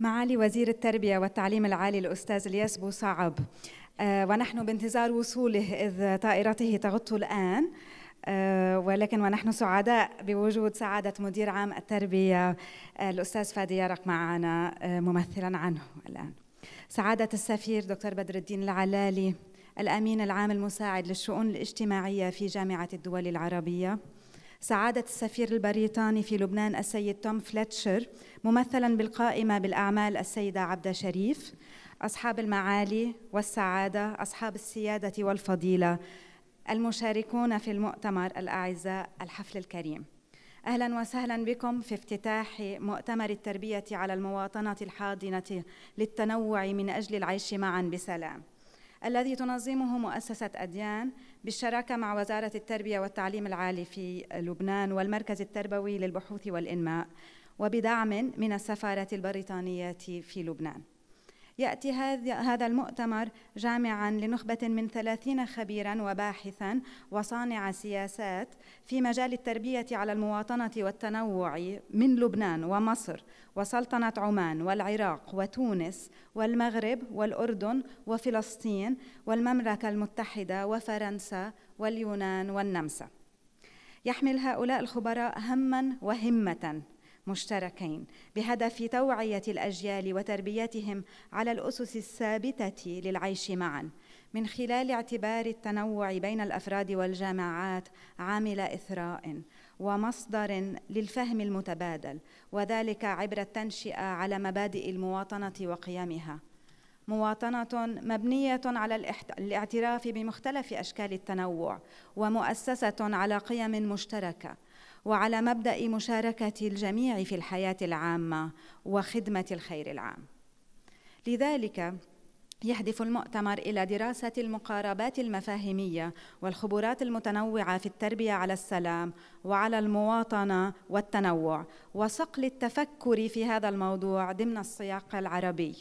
معالي وزير التربية والتعليم العالي الأستاذ الياس بوصعب آه، ونحن بانتظار وصوله إذ طائرته تغط الآن آه، ولكن ونحن سعداء بوجود سعادة مدير عام التربية آه، الأستاذ فادي يرق معنا ممثلا عنه الآن سعادة السفير دكتور بدر الدين العلالي الأمين العام المساعد للشؤون الاجتماعية في جامعة الدول العربية سعادة السفير البريطاني في لبنان السيد توم فلتشر ممثلا بالقائمة بالأعمال السيدة عبدة شريف أصحاب المعالي والسعادة أصحاب السيادة والفضيلة المشاركون في المؤتمر الأعزاء الحفل الكريم أهلا وسهلا بكم في افتتاح مؤتمر التربية على المواطنة الحاضنة للتنوع من أجل العيش معا بسلام الذي تنظمه مؤسسة أديان بالشراكة مع وزارة التربية والتعليم العالي في لبنان والمركز التربوي للبحوث والإنماء وبدعم من السفارة البريطانية في لبنان يأتي هذا المؤتمر جامعا لنخبة من ثلاثين خبيرا وباحثا وصانع سياسات في مجال التربية على المواطنة والتنوع من لبنان ومصر وسلطنة عمان والعراق وتونس والمغرب والأردن وفلسطين والمملكة المتحدة وفرنسا واليونان والنمسا يحمل هؤلاء الخبراء هما وهمة مشتركين بهدف توعيه الاجيال وتربيتهم على الاسس الثابته للعيش معا من خلال اعتبار التنوع بين الافراد والجماعات عامل اثراء ومصدر للفهم المتبادل وذلك عبر التنشئه على مبادئ المواطنه وقيمها مواطنه مبنيه على الاعتراف بمختلف اشكال التنوع ومؤسسه على قيم مشتركه وعلى مبدا مشاركه الجميع في الحياه العامه وخدمه الخير العام لذلك يهدف المؤتمر الى دراسه المقاربات المفاهيميه والخبرات المتنوعه في التربيه على السلام وعلى المواطنه والتنوع وصقل التفكر في هذا الموضوع ضمن السياق العربي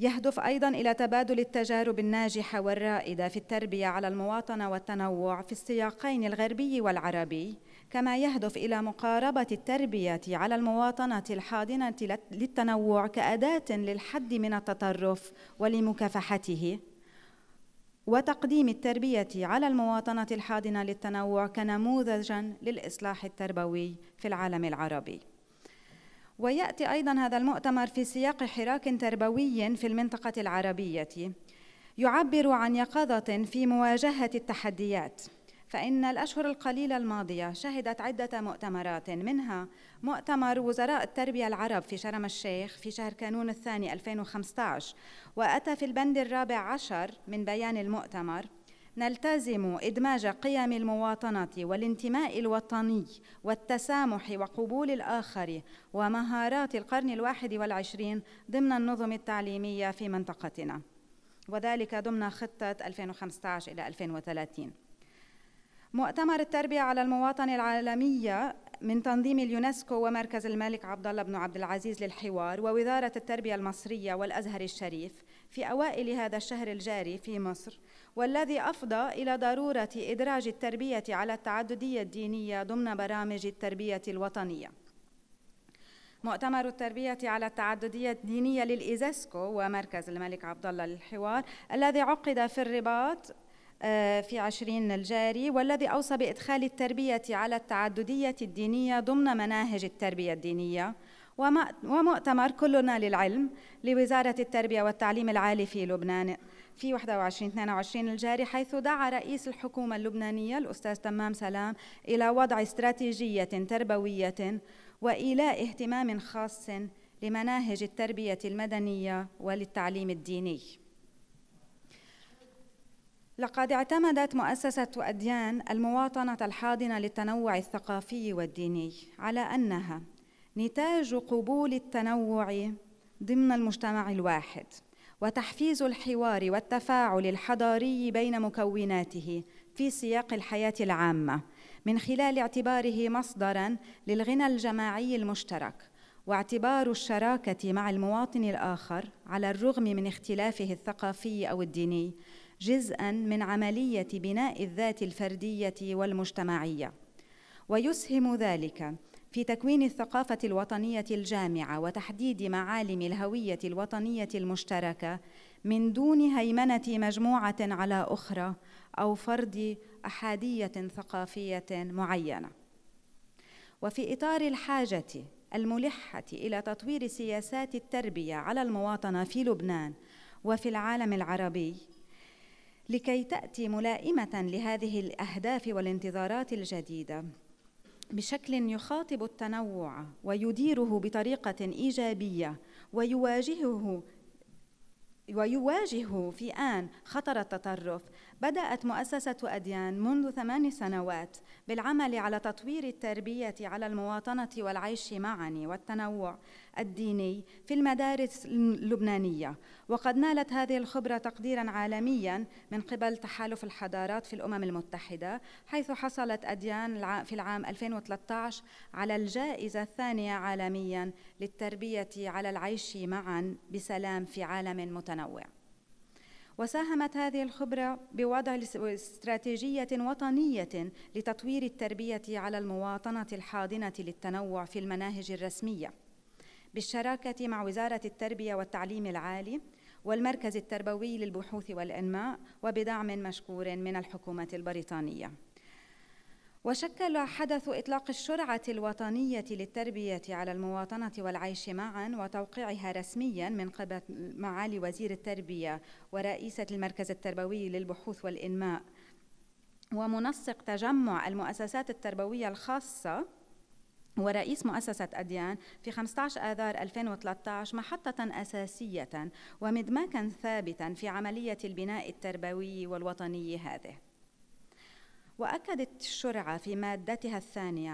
يهدف أيضا إلى تبادل التجارب الناجحة والرائدة في التربية على المواطنة والتنوع في السياقين الغربي والعربي كما يهدف إلى مقاربة التربية على المواطنة الحاضنة للتنوع كأداة للحد من التطرف ولمكافحته وتقديم التربية على المواطنة الحاضنة للتنوع كنموذجا للإصلاح التربوي في العالم العربي وياتي ايضا هذا المؤتمر في سياق حراك تربوي في المنطقه العربيه يعبر عن يقظه في مواجهه التحديات فإن الأشهر القليلة الماضية شهدت عدة مؤتمرات منها مؤتمر وزراء التربية العرب في شرم الشيخ في شهر كانون الثاني 2015 وأتى في البند الرابع عشر من بيان المؤتمر نلتزم إدماج قيم المواطنة والانتماء الوطني والتسامح وقبول الآخر ومهارات القرن الواحد والعشرين ضمن النظم التعليمية في منطقتنا وذلك ضمن خطة 2015 إلى 2030 مؤتمر التربية على المواطنة العالمية من تنظيم اليونسكو ومركز الملك عبد الله بن عبد العزيز للحوار ووزارة التربية المصرية والأزهر الشريف في أوائل هذا الشهر الجاري في مصر والذي أفضى إلى ضرورة إدراج التربية على التعددية الدينية ضمن برامج التربية الوطنية. مؤتمر التربية على التعددية الدينية للإيزاسكو ومركز الملك عبد الله للحوار الذي عقد في الرباط آه، في عشرين الجاري والذي أوصى بإدخال التربية على التعددية الدينية ضمن مناهج التربية الدينية ومؤتمر كلنا للعلم لوزارة التربية والتعليم العالي في لبنان في 21 22 الجاري حيث دعا رئيس الحكومة اللبنانية الأستاذ تمام سلام إلى وضع استراتيجية تربوية وإيلاء اهتمام خاص لمناهج التربية المدنية وللتعليم الديني. لقد اعتمدت مؤسسة أديان المواطنة الحاضنة للتنوع الثقافي والديني على أنها نتاج قبول التنوع ضمن المجتمع الواحد وتحفيز الحوار والتفاعل الحضاري بين مكوناته في سياق الحياه العامه من خلال اعتباره مصدرا للغنى الجماعي المشترك واعتبار الشراكه مع المواطن الاخر على الرغم من اختلافه الثقافي او الديني جزءا من عمليه بناء الذات الفرديه والمجتمعيه ويسهم ذلك في تكوين الثقافة الوطنية الجامعة وتحديد معالم الهوية الوطنية المشتركة من دون هيمنة مجموعة على أخرى أو فرض أحادية ثقافية معينة. وفي إطار الحاجة الملحة إلى تطوير سياسات التربية على المواطنة في لبنان وفي العالم العربي، لكي تأتي ملائمة لهذه الأهداف والانتظارات الجديدة، بشكل يخاطب التنوع ويديره بطريقة إيجابية ويواجهه ويواجه في آن خطر التطرف بدأت مؤسسة أديان منذ ثمان سنوات بالعمل على تطوير التربية على المواطنة والعيش معا والتنوع الديني في المدارس اللبنانية وقد نالت هذه الخبرة تقديرا عالميا من قبل تحالف الحضارات في الأمم المتحدة حيث حصلت أديان في العام 2013 على الجائزة الثانية عالميا للتربية على العيش معا بسلام في عالم متنوع وساهمت هذه الخبرة بوضع استراتيجية وطنية لتطوير التربية على المواطنة الحاضنة للتنوع في المناهج الرسمية بالشراكة مع وزارة التربية والتعليم العالي والمركز التربوي للبحوث والإنماء وبدعم مشكور من الحكومة البريطانية. وشكل حدث إطلاق الشرعة الوطنية للتربية على المواطنة والعيش معا وتوقيعها رسميا من قبل معالي وزير التربية ورئيسة المركز التربوي للبحوث والإنماء ومنسق تجمع المؤسسات التربوية الخاصة ورئيس مؤسسة أديان في 15 آذار 2013 محطة أساسية ومدماكا ثابتا في عملية البناء التربوي والوطني هذه وأكدت الشرعة في مادتها الثانية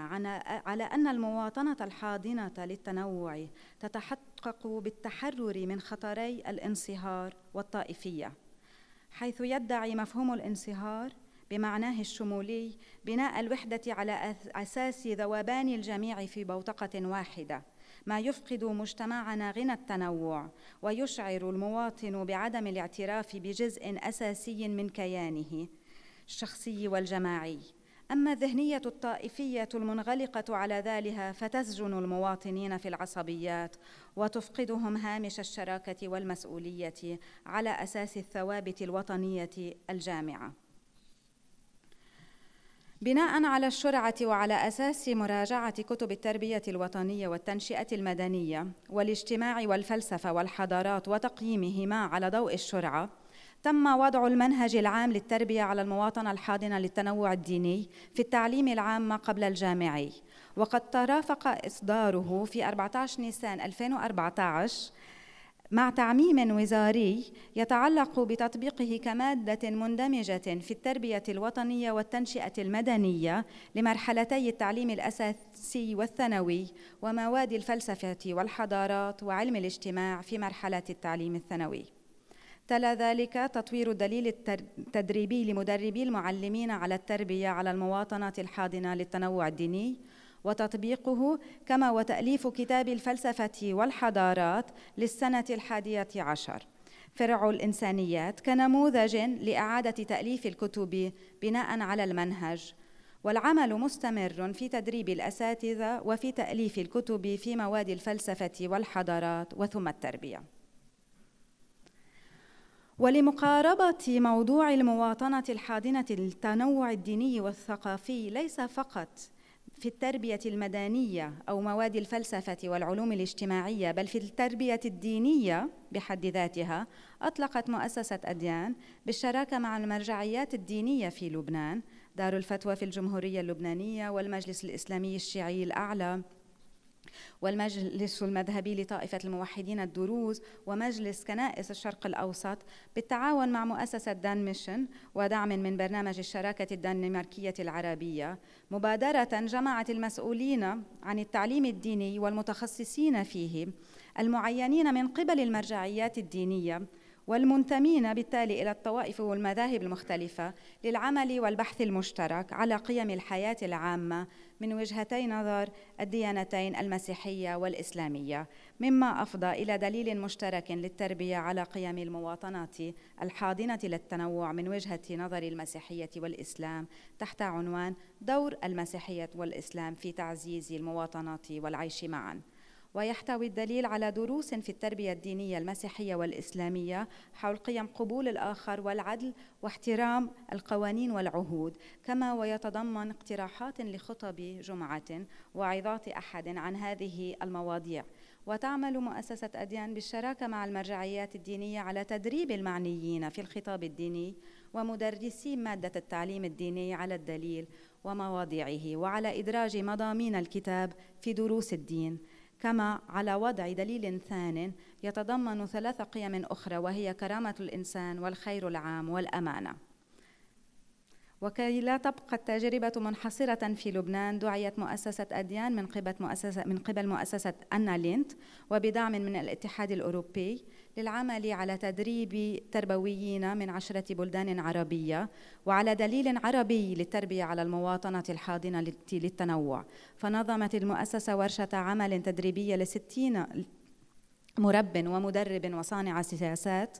على أن المواطنة الحاضنة للتنوع تتحقق بالتحرر من خطري الانصهار والطائفية حيث يدعي مفهوم الانصهار بمعناه الشمولي بناء الوحدة على أساس ذوبان الجميع في بوتقة واحدة ما يفقد مجتمعنا غنى التنوع ويشعر المواطن بعدم الاعتراف بجزء أساسي من كيانه الشخصي والجماعي أما الذهنية الطائفية المنغلقة على ذلها فتسجن المواطنين في العصبيات وتفقدهم هامش الشراكة والمسؤولية على أساس الثوابت الوطنية الجامعة بناء على الشرعة وعلى أساس مراجعة كتب التربية الوطنية والتنشئة المدنية والاجتماع والفلسفة والحضارات وتقييمهما على ضوء الشرعة تم وضع المنهج العام للتربية على المواطنة الحاضنة للتنوع الديني في التعليم العام ما قبل الجامعي وقد ترافق إصداره في 14 نيسان 2014 مع تعميم وزاري يتعلق بتطبيقه كماده مندمجه في التربيه الوطنيه والتنشئه المدنيه لمرحلتي التعليم الاساسي والثانوي ومواد الفلسفه والحضارات وعلم الاجتماع في مرحله التعليم الثانوي تلا ذلك تطوير الدليل التدريبي لمدربي المعلمين على التربيه على المواطنات الحاضنه للتنوع الديني وتطبيقه كما وتأليف كتاب الفلسفة والحضارات للسنة الحادية عشر فرع الإنسانيات كنموذج لإعادة تأليف الكتب بناء على المنهج والعمل مستمر في تدريب الأساتذة وفي تأليف الكتب في مواد الفلسفة والحضارات وثم التربية ولمقاربة موضوع المواطنة الحاضنة التنوع الديني والثقافي ليس فقط في التربية المدنية أو مواد الفلسفة والعلوم الاجتماعية بل في التربية الدينية بحد ذاتها أطلقت مؤسسة أديان بالشراكة مع المرجعيات الدينية في لبنان دار الفتوى في الجمهورية اللبنانية والمجلس الإسلامي الشيعي الأعلى والمجلس المذهبي لطائفة الموحدين الدروز ومجلس كنائس الشرق الأوسط بالتعاون مع مؤسسة دان ميشن ودعم من برنامج الشراكة الدنماركية العربية مبادرة جمعت المسؤولين عن التعليم الديني والمتخصصين فيه المعينين من قبل المرجعيات الدينية والمنتمين بالتالي إلى الطوائف والمذاهب المختلفة للعمل والبحث المشترك على قيم الحياة العامة من وجهتي نظر الديانتين المسيحية والإسلامية مما أفضى إلى دليل مشترك للتربية على قيم المواطنات الحاضنة للتنوع من وجهة نظر المسيحية والإسلام تحت عنوان دور المسيحية والإسلام في تعزيز المواطنات والعيش معاً ويحتوي الدليل على دروس في التربية الدينية المسيحية والإسلامية حول قيم قبول الآخر والعدل واحترام القوانين والعهود كما ويتضمن اقتراحات لخطب جمعة وعظات أحد عن هذه المواضيع وتعمل مؤسسة أديان بالشراكة مع المرجعيات الدينية على تدريب المعنيين في الخطاب الديني ومدرسي مادة التعليم الديني على الدليل ومواضيعه وعلى إدراج مضامين الكتاب في دروس الدين كما على وضع دليل ثان يتضمن ثلاث قيم أخرى وهي كرامة الإنسان والخير العام والأمانة وكي لا تبقى التجربة منحصرة في لبنان دعيت مؤسسة أديان من قبل مؤسسة من قبل مؤسسة أنا لينت وبدعم من الاتحاد الأوروبي للعمل على تدريب تربويين من عشرة بلدان عربية وعلى دليل عربي للتربية على المواطنة الحاضنة للتنوع فنظمت المؤسسة ورشة عمل تدريبية لستين مرب ومدرب وصانع سياسات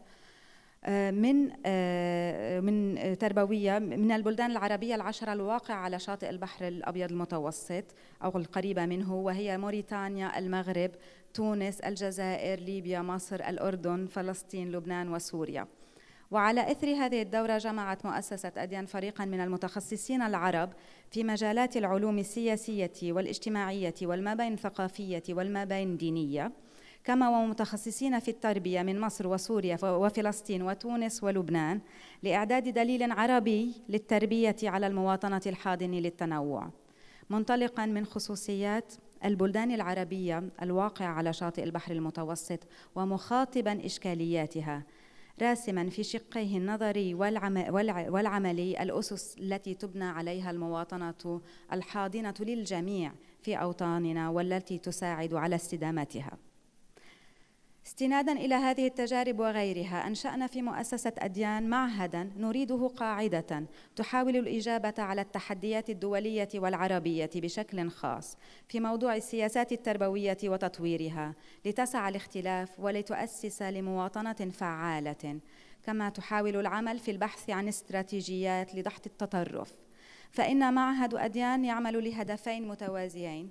آه، من آه، من تربويه من البلدان العربيه العشره الواقعه على شاطئ البحر الابيض المتوسط او القريبه منه وهي موريتانيا، المغرب، تونس، الجزائر، ليبيا، مصر، الاردن، فلسطين، لبنان وسوريا. وعلى اثر هذه الدوره جمعت مؤسسه اديان فريقا من المتخصصين العرب في مجالات العلوم السياسيه والاجتماعيه والما بين الثقافيه والما بين الدينية كما ومتخصصين في التربية من مصر وسوريا وفلسطين وتونس ولبنان لإعداد دليل عربي للتربية على المواطنة الحاضنة للتنوع منطلقا من خصوصيات البلدان العربية الواقعة على شاطئ البحر المتوسط ومخاطبا إشكالياتها راسما في شقيه النظري والعملي الأسس التي تبنى عليها المواطنة الحاضنة للجميع في أوطاننا والتي تساعد على استدامتها استنادا الى هذه التجارب وغيرها انشانا في مؤسسه اديان معهدا نريده قاعده تحاول الاجابه على التحديات الدوليه والعربيه بشكل خاص في موضوع السياسات التربويه وتطويرها لتسعى الاختلاف ولتؤسس لمواطنه فعاله كما تحاول العمل في البحث عن استراتيجيات لضحط التطرف فان معهد اديان يعمل لهدفين متوازيين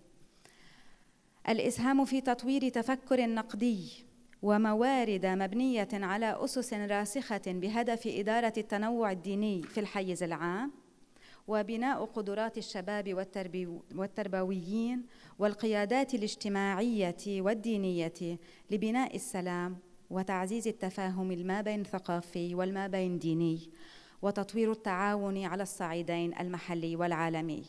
الاسهام في تطوير تفكر نقدي وموارد مبنية على أسس راسخة بهدف إدارة التنوع الديني في الحيز العام وبناء قدرات الشباب والتربويين والقيادات الاجتماعية والدينية لبناء السلام وتعزيز التفاهم الما بين ثقافي والما بين ديني وتطوير التعاون على الصعيدين المحلي والعالمي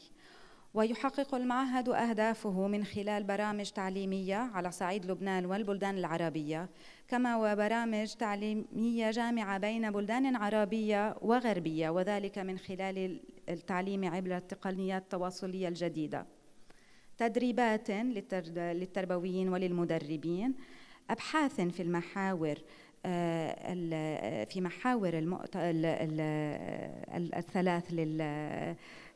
ويحقق المعهد أهدافه من خلال برامج تعليمية على صعيد لبنان والبلدان العربية كما وبرامج تعليمية جامعة بين بلدان عربية وغربية وذلك من خلال التعليم عبر التقنيات التواصلية الجديدة تدريبات للتربويين وللمدربين أبحاث في المحاور آه، في محاور الثلاث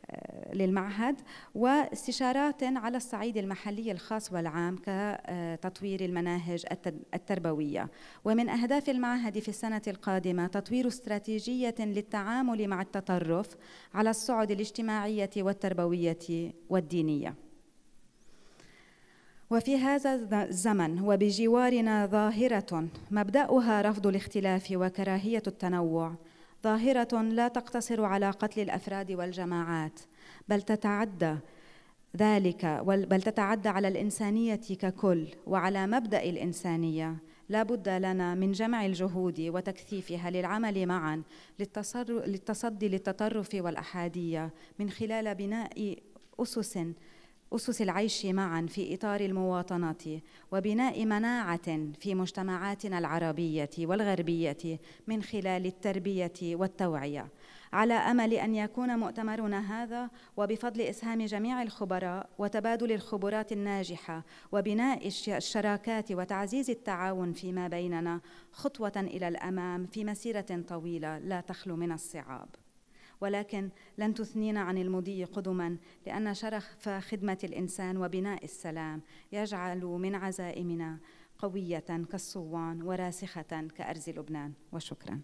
آه، للمعهد واستشارات على الصعيد المحلي الخاص والعام كتطوير المناهج التربوية ومن أهداف المعهد في السنة القادمة تطوير استراتيجية للتعامل مع التطرف على الصعد الاجتماعية والتربوية والدينية وفي هذا الزمن وبجوارنا ظاهرة مبدأها رفض الاختلاف وكراهية التنوع ظاهره لا تقتصر على قتل الافراد والجماعات بل تتعدى ذلك بل تتعدى على الانسانيه ككل وعلى مبدا الانسانيه لا بد لنا من جمع الجهود وتكثيفها للعمل معا للتصدي للتطرف والاحاديه من خلال بناء اسس أسس العيش معا في إطار المواطنة وبناء مناعة في مجتمعاتنا العربية والغربية من خلال التربية والتوعية على أمل أن يكون مؤتمرنا هذا وبفضل إسهام جميع الخبراء وتبادل الخبرات الناجحة وبناء الشراكات وتعزيز التعاون فيما بيننا خطوة إلى الأمام في مسيرة طويلة لا تخلو من الصعاب ولكن لن تثنينا عن المضي قدما لأن شرف خدمة الإنسان وبناء السلام يجعل من عزائمنا قوية كالصوان وراسخة كأرز لبنان وشكراً